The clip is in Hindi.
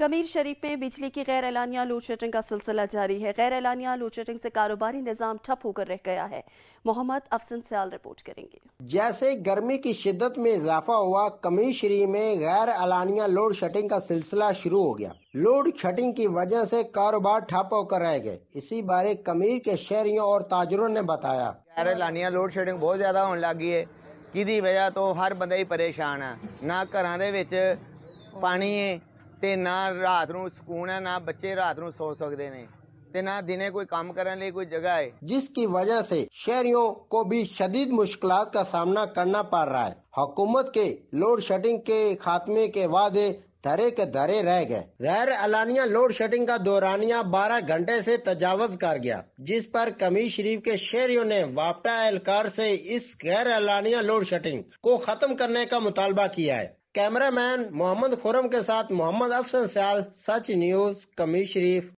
कमीर शरीफ में बिजली की गैर एलानिया लोड शेडिंग का सिलसिला जारी है गैर एलानिया लोड शेडिंग से कारोबारी निजाम ठप होकर रह गया है मोहम्मद अफसन सयाल रिपोर्ट करेंगे जैसे गर्मी की शिद्दत में इजाफा हुआ कमीर शरीफ में गैर एलानिया लोड शेडिंग का सिलसिला शुरू हो गया लोड शेडिंग की वजह से कारोबार ठप होकर रह गए इसी बारे कमीर के शहरियों और ताजरों ने बताया गैर एलानिया लोड शेडिंग बहुत ज्यादा होने लगी है कि वजह तो हर बंदा ही परेशान है ना घर पानी है तो ना रात को सुकून है ना बच्चे रात को सो सकते हैं ਤੇ ਨਾ ਦਿਨੇ ਕੋਈ ਕੰਮ ਕਰਨ ਲਈ ਕੋਈ ਜਗ੍ਹਾ जिसकी वजह से शहरियों को भी शदीद मुश्किल का सामना करना पड़ रहा है हुकूमत के लोड शेडिंग के खात्मे के वादे धरे के धरे रह गए गैर अलानिया लोड शेडिंग का दौरानिया बारह घंटे से तजावज कर गया जिस पर कमी शरीफ के शहरियों ने वापटा एहलकार से इस गैर अलानिया लोड शेडिंग को खत्म करने का मुतालबा किया है कैमरामैन मोहम्मद खुरम के साथ मोहम्मद अफसन सयाल सच न्यूज कमी शरीफ